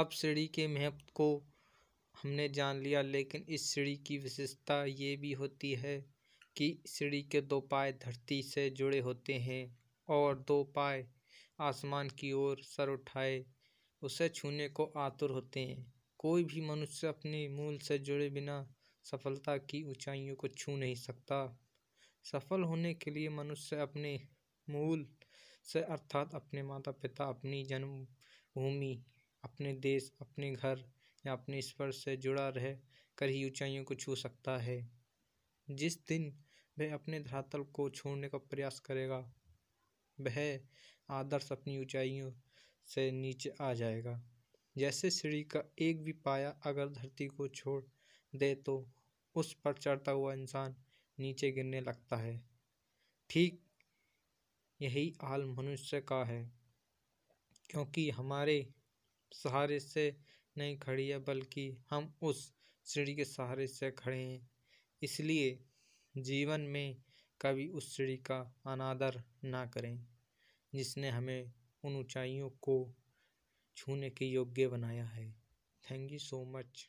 अब सीढ़ी के महत्व को हमने जान लिया लेकिन इस सीढ़ी की विशेषता ये भी होती है कि सीढ़ी के दो पाए धरती से जुड़े होते हैं और दो पाए आसमान की ओर सर उठाए उसे छूने को आतुर होते हैं कोई भी मनुष्य अपने मूल से जुड़े बिना सफलता की ऊंचाइयों को छू नहीं सकता सफल होने के लिए मनुष्य अपने मूल से अर्थात अपने माता पिता अपनी जन्मभूमि अपने देश अपने घर या अपने स्पर्श से जुड़ा रह कर ही ऊंचाइयों को छू सकता है जिस दिन वह अपने धरातल को छोड़ने का प्रयास करेगा वह आदर्श अपनी ऊंचाइयों से नीचे आ जाएगा जैसे सीढ़ी का एक भी पाया अगर धरती को छोड़ दे तो उस पर चढ़ता हुआ इंसान नीचे गिरने लगता है ठीक यही हाल मनुष्य का है क्योंकि हमारे सहारे से नहीं खड़ी है बल्कि हम उस सीढ़ी के सहारे से खड़े हैं इसलिए जीवन में कभी उस सीढ़ी का अनादर ना करें जिसने हमें उन ऊंचाइयों को छूने के योग्य बनाया है थैंक यू सो मच